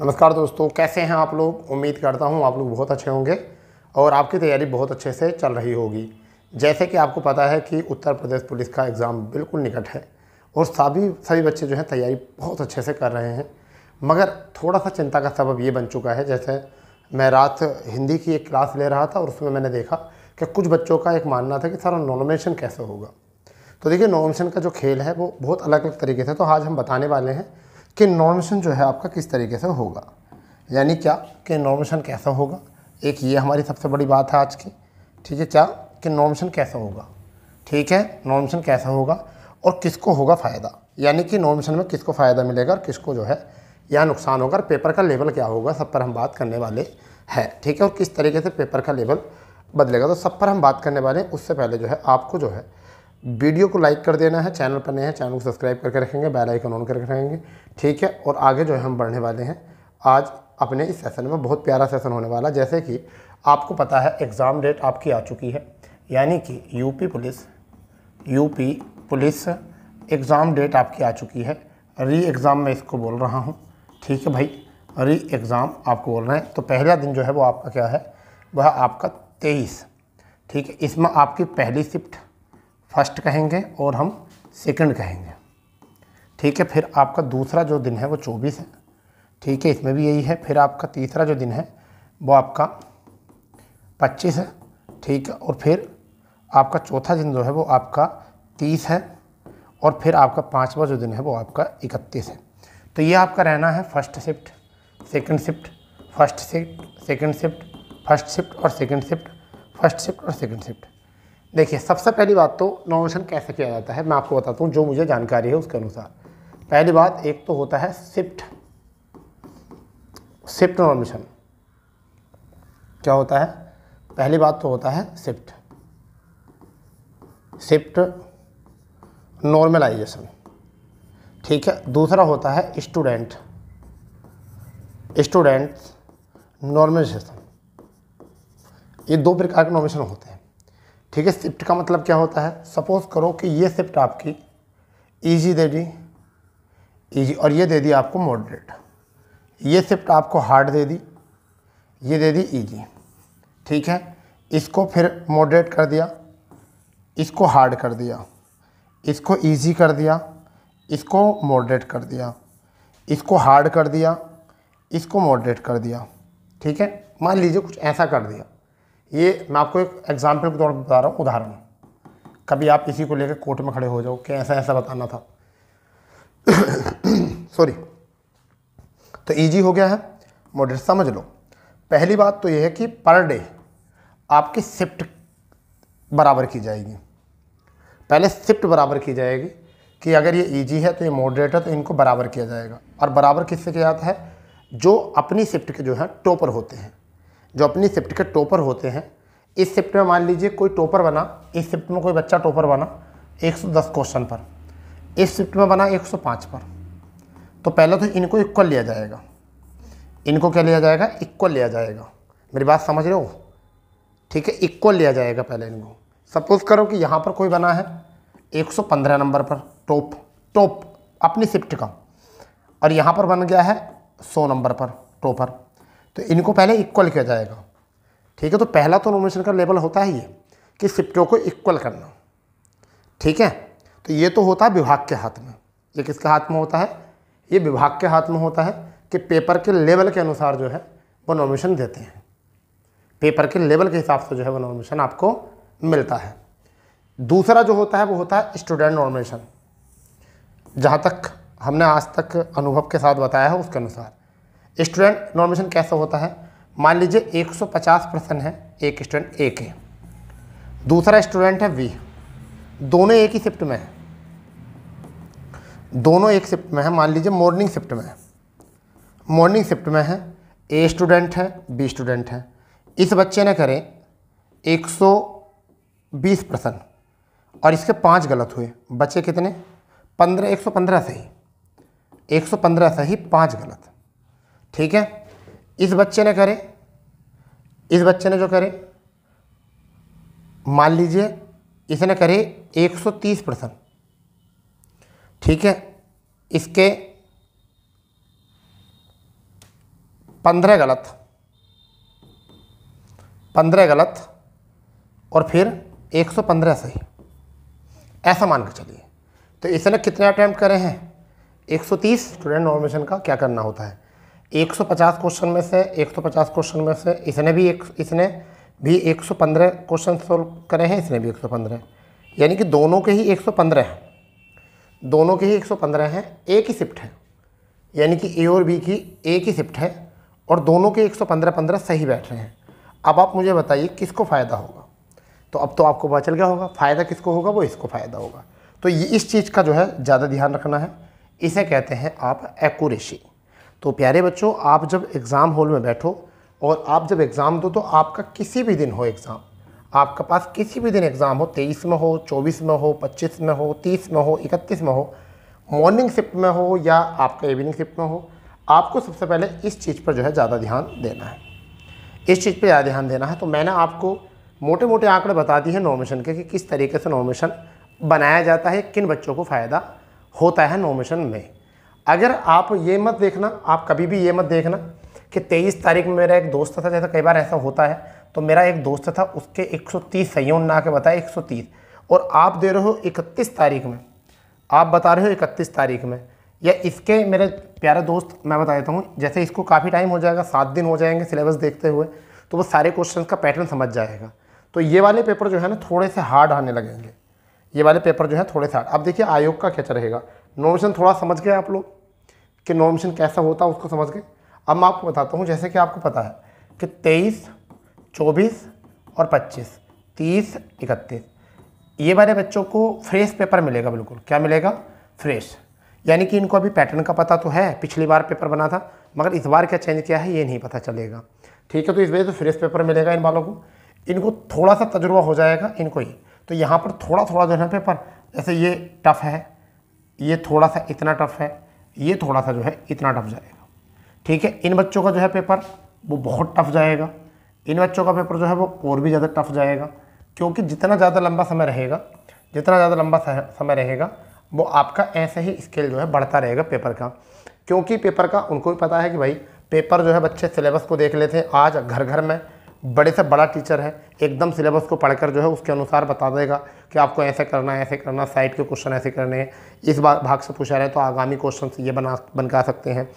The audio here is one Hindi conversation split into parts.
नमस्कार दोस्तों कैसे हैं आप लोग उम्मीद करता हूं आप लोग बहुत अच्छे होंगे और आपकी तैयारी बहुत अच्छे से चल रही होगी जैसे कि आपको पता है कि उत्तर प्रदेश पुलिस का एग्ज़ाम बिल्कुल निकट है और सभी सभी बच्चे जो हैं तैयारी बहुत अच्छे से कर रहे हैं मगर थोड़ा सा चिंता का सबब ये बन चुका है जैसे मैं रात हिंदी की एक क्लास ले रहा था और उसमें मैंने देखा कि कुछ बच्चों का एक मानना था कि सर नॉमिनेशन कैसे होगा तो देखिए नॉमिनेशन का जो खेल है वो बहुत अलग अलग तरीके से तो आज हम बताने वाले हैं कि नॉर्मेशन जो है आपका किस तरीके से होगा यानी क्या कि नॉर्मेशन कैसा होगा एक ये हमारी सबसे बड़ी बात है आज की ठीक है क्या कि नॉर्मेशन कैसा होगा ठीक है नॉर्मेशन कैसा होगा और किसको होगा फ़ायदा यानी कि नॉर्मेशन में किसको फ़ायदा मिलेगा और किसको जो है या नुकसान होगा और पेपर का लेवल क्या होगा सब पर हम बात करने वाले हैं ठीक है और किस तरीके से पेपर का लेवल बदलेगा तो सब पर हम बात करने वाले हैं उससे पहले जो है आपको जो है वीडियो को लाइक कर देना है चैनल पर नए हैं चैनल को सब्सक्राइब करके रखेंगे बेल आइकन ऑन करके रखेंगे ठीक है और आगे जो है हम बढ़ने वाले हैं आज अपने इस सेशन में बहुत प्यारा सेशन होने वाला जैसे कि आपको पता है एग्ज़ाम डेट आपकी आ चुकी है यानी कि UP police UP police exam date आपकी आ चुकी है री एग्ज़ाम मैं इसको बोल रहा हूँ ठीक है भाई री एग्ज़ाम आपको बोल रहे हैं तो पहला दिन जो है वो आपका क्या है वह आपका तेईस ठीक है इसमें आपकी पहली शिफ्ट फर्स्ट कहेंगे और हम सेकंड कहेंगे ठीक है फिर आपका दूसरा जो दिन है वो चौबीस है ठीक है इसमें भी यही है फिर आपका तीसरा जो दिन है वो आपका पच्चीस है ठीक है और फिर आपका चौथा दिन जो है वो आपका तीस है और फिर आपका पाँचवा जो दिन है वो आपका इकतीस है तो ये आपका रहना है first shift second shift first shift second shift first shift और सेकंड शिफ्ट फर्स्ट शिफ्ट और सेकंड शिफ्ट देखिए सबसे पहली बात तो नॉमिनेशन कैसे किया जाता है मैं आपको बताता हूँ जो मुझे जानकारी है उसके अनुसार पहली बात एक तो होता है सिफ्ट सिफ्ट नॉमिनेशन क्या होता है पहली बात तो होता है सिफ्ट शिफ्ट नॉर्मलाइजेशन ठीक है दूसरा होता है स्टूडेंट स्टूडेंट नॉर्मलाइजेशन ये दो प्रकार के नॉमिनेशन होते हैं ठीक है शिफ्ट का मतलब क्या होता है सपोज करो कि ये शिफ्ट आपकी ईजी दे दी ईजी और ये दे दी आपको मॉडरेट ये शिफ्ट आपको हार्ड दे दी ये दे दी ईजी ठीक है इसको फिर मॉडरेट कर दिया इसको हार्ड कर दिया इसको ईजी कर दिया इसको मॉडरेट कर दिया इसको हार्ड कर दिया इसको मॉडरेट कर दिया ठीक है मान लीजिए कुछ ऐसा कर दिया ये मैं आपको एक एग्जाम्पल के तौर पर बता रहा हूँ उदाहरण कभी आप किसी को लेकर कोर्ट में खड़े हो जाओ कि ऐसा ऐसा बताना था सॉरी तो ईजी हो गया है मॉडरेट समझ लो पहली बात तो यह है कि पर डे आपकी शिफ्ट बराबर की जाएगी पहले शिफ्ट बराबर की जाएगी कि अगर ये ईजी है तो ये मॉडरेट है तो इनको बराबर किया जाएगा और बराबर किससे किया जाता है जो अपनी शिफ्ट के जो हैं टॉपर होते हैं जो अपनी शिफ्ट के टोपर होते हैं इस शिफ्ट में मान लीजिए कोई टोपर बना इस शिफ्ट में कोई बच्चा टोपर बना 110 क्वेश्चन पर इस शिफ्ट में बना 105 पर तो पहले तो इनको इक्वल लिया जाएगा इनको क्या लिया जाएगा इक्वल लिया जाएगा मेरी बात समझ रहे हो ठीक है इक्वल लिया जाएगा पहले इनको सपोज़ करो कि यहाँ पर कोई बना है एक नंबर पर टॉप टॉप अपनी शिफ्ट का और यहाँ पर बन गया है सौ नंबर पर टॉपर तो इनको पहले इक्वल किया जाएगा ठीक है तो पहला तो नॉमिनेशन का लेवल होता ही है कि शिफ्टों को इक्वल करना ठीक है तो ये तो होता है विभाग के हाथ में ये किसके हाथ में होता है ये विभाग के हाथ में होता है कि पेपर के लेवल के अनुसार जो है वो नॉमिनेशन देते हैं पेपर के लेवल के हिसाब से जो है वो नॉमिनेशन आपको मिलता है दूसरा जो होता है वो होता है स्टूडेंट नॉमिनेशन जहाँ तक हमने आज तक अनुभव के साथ बताया है उसके अनुसार स्टूडेंट नॉर्मेशन कैसे होता है मान लीजिए 150 परसेंट है एक स्टूडेंट ए के दूसरा स्टूडेंट है वी दोनों एक ही शिफ्ट में है दोनों एक शिफ्ट में है मान लीजिए मॉर्निंग शिफ्ट में है मॉर्निंग शिफ्ट में है ए स्टूडेंट है बी स्टूडेंट है इस बच्चे ने करें 120 परसेंट और इसके पांच गलत हुए बच्चे कितने पंद्रह एक सौ पंद्रह सही एक सौ पंद्रह सही पाँच गलत ठीक है इस बच्चे ने करे इस बच्चे ने जो करे मान लीजिए इसने करे 130 परसेंट ठीक है इसके पंद्रह गलत पंद्रह गलत और फिर 115 सही ऐसा मान चलिए तो इसने कितने अटैम्प्ट करे हैं 130 स्टूडेंट नॉर्मेशन का क्या करना होता है 150 क्वेश्चन में से 150 क्वेश्चन में से इसने भी एक इसने भी 115 क्वेश्चन सोल्व करे हैं इसने भी 115 यानी कि दोनों के ही 115 हैं दोनों के ही 115 हैं एक ही शिफ्ट है यानी कि ए और बी की एक ही शिफ्ट है और दोनों के 115 15 सही बैठ रहे हैं अब आप मुझे बताइए किसको फ़ायदा होगा तो अब तो आपको पता चल गया होगा फ़ायदा किसको होगा वो इसको फ़ायदा होगा तो ये इस चीज़ का जो है ज़्यादा ध्यान रखना है इसे कहते हैं आप एकूरेसी तो प्यारे बच्चों आप जब एग्ज़ाम हॉल में बैठो और आप जब एग्ज़ाम दो तो आपका किसी भी दिन हो एग्ज़ाम आपके पास किसी भी दिन एग्ज़ाम हो तेईस में हो चौबीस में हो पच्चीस में हो तीस में हो इकतीस में हो मॉर्निंग शिफ्ट में हो या आपका इवनिंग शिफ्ट में हो आपको सबसे पहले इस चीज़ पर जो है ज़्यादा ध्यान देना है इस चीज़ पर ज़्यादा ध्यान देना है तो मैंने आपको मोटे मोटे आंकड़े बता दिए हैं नॉमिनेशन के कि किस तरीके से नॉमिनेशन बनाया जाता है किन बच्चों को फ़ायदा होता है नॉमिनेशन में अगर आप ये मत देखना आप कभी भी ये मत देखना कि 23 तारीख में मेरा एक दोस्त था जैसा कई बार ऐसा होता है तो मेरा एक दोस्त था उसके 130 सयोन ना के बताए 130 और आप दे रहे हो 31 तारीख में आप बता रहे हो 31 तारीख में या इसके मेरे प्यारे दोस्त मैं बता देता हूँ जैसे इसको काफ़ी टाइम हो जाएगा सात दिन हो जाएंगे सिलेबस देखते हुए तो वो सारे क्वेश्चन का पैटर्न समझ जाएगा तो ये वाले पेपर जो है ना थोड़े से हार्ड आने लगेंगे ये वाले पेपर जो है थोड़े से हार्ड अब देखिए आयोग का क्या रहेगा नोवेशन थोड़ा समझ गए आप लोग कि नॉर्मेशन कैसा होता है उसको समझ गए अब मैं आपको बताता हूँ जैसे कि आपको पता है कि तेईस चौबीस और पच्चीस तीस इकतीस ये वाले बच्चों को फ्रेश पेपर मिलेगा बिल्कुल क्या मिलेगा फ्रेश यानी कि इनको अभी पैटर्न का पता तो है पिछली बार पेपर बना था मगर इस बार क्या चेंज किया है ये नहीं पता चलेगा ठीक है तो इस वजह से फ्रेश पेपर मिलेगा इन वालों को इनको थोड़ा सा तजुर्बा हो जाएगा इनको ही तो यहाँ पर थोड़ा थोड़ा जो है पेपर जैसे ये टफ़ है ये थोड़ा सा इतना टफ़ है ये थोड़ा सा जो है इतना टफ जाएगा ठीक है इन बच्चों का जो है पेपर वो बहुत टफ जाएगा इन बच्चों का पेपर जो है वो और भी ज़्यादा टफ जाएगा क्योंकि जितना ज़्यादा लंबा समय रहेगा जितना ज़्यादा लंबा समय रहेगा वो आपका ऐसे ही स्केल जो है बढ़ता रहेगा पेपर का क्योंकि पेपर का उनको भी पता है कि भाई पेपर जो है बच्चे सिलेबस को देख लेते हैं आज घर घर में बड़े से बड़ा टीचर है एकदम सिलेबस को पढ़कर जो है उसके अनुसार बता देगा कि आपको ऐसे करना है ऐसे करना साइड के क्वेश्चन ऐसे करने हैं इस भाग से पूछा रहे तो आगामी क्वेश्चन ये बना बनका सकते हैं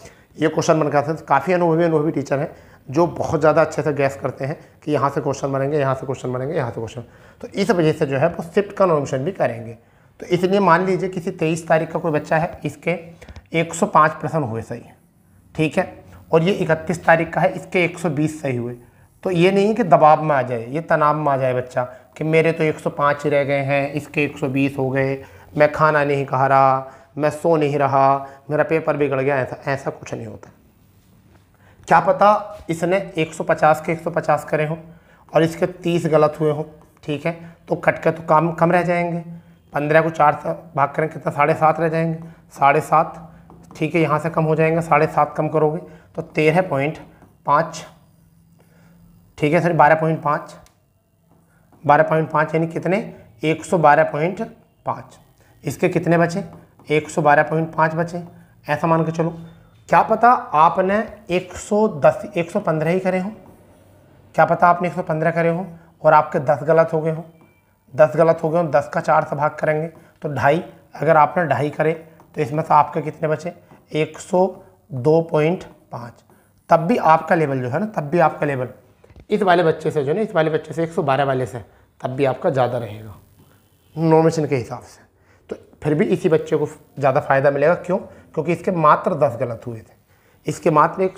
ये क्वेश्चन बनका सकते काफ़ी अनुभवी अनुभवी टीचर हैं जो बहुत ज़्यादा अच्छे से गैस करते हैं कि यहाँ से क्वेश्चन बनेंगे यहाँ से क्वेश्चन बनेंगे यहाँ से क्वेश्चन तो इस वजह से जो है वो शिफ्ट नोमेशन भी करेंगे तो इसलिए मान लीजिए किसी तेईस तारीख का कोई बच्चा है इसके एक प्रश्न हुए सही ठीक है और ये इकतीस तारीख का है इसके एक सही हुए तो ये हम्म। नहीं कि दबाव में आ जाए ये तनाव में आ जाए बच्चा कि मेरे तो 105 रह गए हैं इसके 120 हो गए मैं खाना नहीं खा रहा मैं सो नहीं रहा मेरा पेपर बिगड़ गया ऐसा ऐसा कुछ नहीं होता क्या पता इसने 150 के 150 करे हों और इसके 30 गलत हुए हों ठीक है तो कट के तो काम कम रह जाएंगे पंद्रह को चार से भाग करें कितना साढ़े सात रह जाएंगे साढ़े सात ठीक है यहाँ से कम हो जाएंगे साढ़े सात कम करोगे तो तेरह पॉइंट पाँच ठीक है सर बारह पॉइंट पाँच बारह पॉइंट पाँच यानी कितने एक सौ बारह पॉइंट पाँच इसके कितने बचे एक सौ बारह पॉइंट पाँच बचे ऐसा मान के चलो क्या पता आपने एक सौ दस एक सौ पंद्रह ही करे हो क्या पता आपने एक सौ पंद्रह करे हो और आपके दस गलत हो गए हो दस गलत हो गए हो दस का चार से भाग करेंगे तो ढाई अगर आपने ढाई करे तो इसमें से आपके कितने बचे एक सौ दो पॉइंट पाँच तब भी आपका लेवल जो है ना तब भी आपका लेवल इस वाले बच्चे से जो ना इस वाले बच्चे से 112 वाले से तब भी आपका ज़्यादा रहेगा नॉमिनेशन के हिसाब से तो फिर भी इसी बच्चे को ज़्यादा फ़ायदा मिलेगा क्यों क्योंकि इसके मात्र दस गलत हुए थे इसके मात्र एक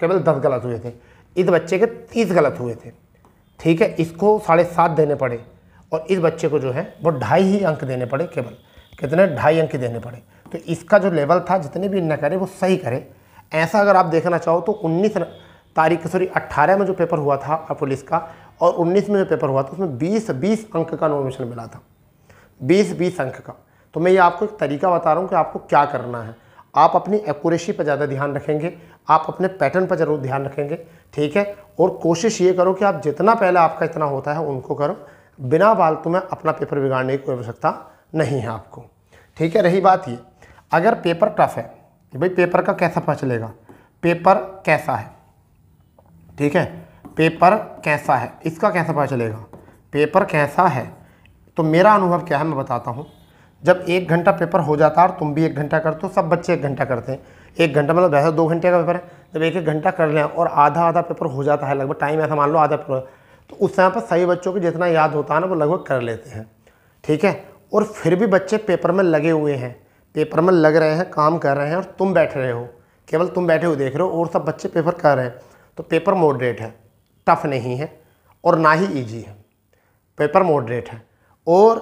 केवल दस गलत हुए थे इस बच्चे के तीस गलत हुए थे ठीक है इसको साढ़े सात देने पड़े और इस बच्चे को जो है वो ढाई ही अंक देने पड़े केवल कितने ढाई अंक देने पड़े तो इसका जो लेवल था जितने भी न करे वो सही करे ऐसा अगर आप देखना चाहो तो उन्नीस तारीख सॉरी 18 में जो पेपर हुआ था पुलिस का और 19 में जो पेपर हुआ था उसमें 20 20 अंक का नॉमिनेशन मिला था 20 20 अंक का तो मैं ये आपको एक तरीका बता रहा हूँ कि आपको क्या करना है आप अपनी एक्यूरेसी पर ज़्यादा ध्यान रखेंगे आप अपने पैटर्न पर ज़रूर ध्यान रखेंगे ठीक है और कोशिश ये करो कि आप जितना पहले आपका इतना होता है उनको करो बिना बालतू में अपना पेपर बिगाड़ने की कोई आवश्यकता नहीं है आपको ठीक है रही बात ये अगर पेपर टफ है कि भाई पेपर का कैसा पता चलेगा पेपर कैसा है ठीक है पेपर कैसा है इसका कैसा पता चलेगा पेपर कैसा है तो मेरा अनुभव क्या है मैं बताता हूँ जब एक घंटा पेपर हो जाता है और तुम भी एक घंटा करते हो सब बच्चे एक घंटा करते हैं एक घंटा मतलब वैसा दो घंटे का पेपर है जब एक एक घंटा कर लें और आधा आधा पेपर हो जाता है लगभग टाइम ऐसा मान लो आधा पेपर तो उस समय पर सही बच्चों को जितना याद होता है ना वो लगभग कर लेते हैं ठीक है और फिर भी बच्चे पेपर में लगे हुए हैं पेपर में लग रहे हैं काम कर रहे हैं और तुम बैठ रहे हो केवल तुम बैठे हुए देख रहे हो और सब बच्चे पेपर कर रहे हैं तो पेपर मॉडरेट है टफ नहीं है और ना ही ईजी है पेपर मॉडरेट है और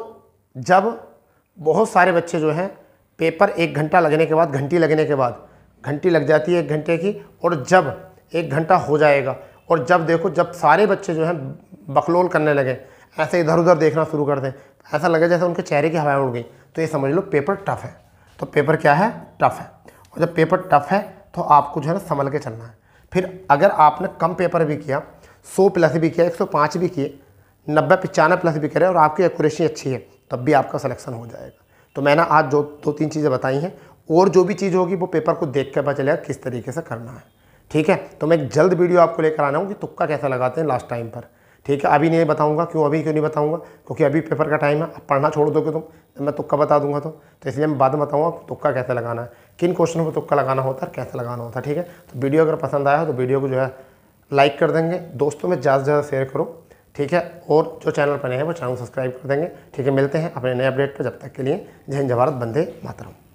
जब बहुत सारे बच्चे जो हैं पेपर एक घंटा लगने के बाद घंटी लगने के बाद घंटी लग जाती है एक घंटे की और जब एक घंटा हो जाएगा और जब देखो जब सारे बच्चे जो हैं बखलोल करने लगे ऐसे इधर उधर देखना शुरू कर दें ऐसा लगे जैसे उनके चेहरे की हवाएं उड़ गई तो ये समझ लो पेपर टफ है तो पेपर क्या है टफ है और जब पेपर टफ है तो आपको जो है ना संभल के चलना है फिर अगर आपने कम पेपर भी किया सौ प्लस भी किया एक सौ पाँच भी किए नब्बे पचानवे प्लस भी करे और आपकी एक्यूरेसी अच्छी है तब भी आपका सलेक्शन हो जाएगा तो मैंने आज जो दो तीन चीज़ें बताई हैं और जो भी चीज़ होगी वो पेपर को देख कर पता चलेगा किस तरीके से करना है ठीक है तो मैं एक जल्द वीडियो आपको लेकर आना हूँ कि तुक्का कैसा लगाते हैं लास्ट टाइम पर ठीक है अभी नहीं बताऊंगा क्यों अभी क्यों नहीं बताऊंगा क्योंकि अभी पेपर का टाइम है अब पढ़ना छोड़ दोगे तुम मैं तुक्का बता दूंगा तो तो इसलिए मैं बाद में बताऊंगा तुक्का कैसे लगाना है किन क्वेश्चनों पर तुक्का लगाना होता है कैसे लगाना होता है ठीक है तो वीडियो अगर पसंद आया हो तो वीडियो को जो है लाइक कर देंगे दोस्तों में ज़्यादा से ज़्यादा शेयर करो ठीक है और जो चैनल पर नए हैं वो चैनल सब्सक्राइब कर देंगे ठीक है मिलते हैं अपने नए अपडेट पर जब तक के लिए जय हिंद जवारत बंदे मातरम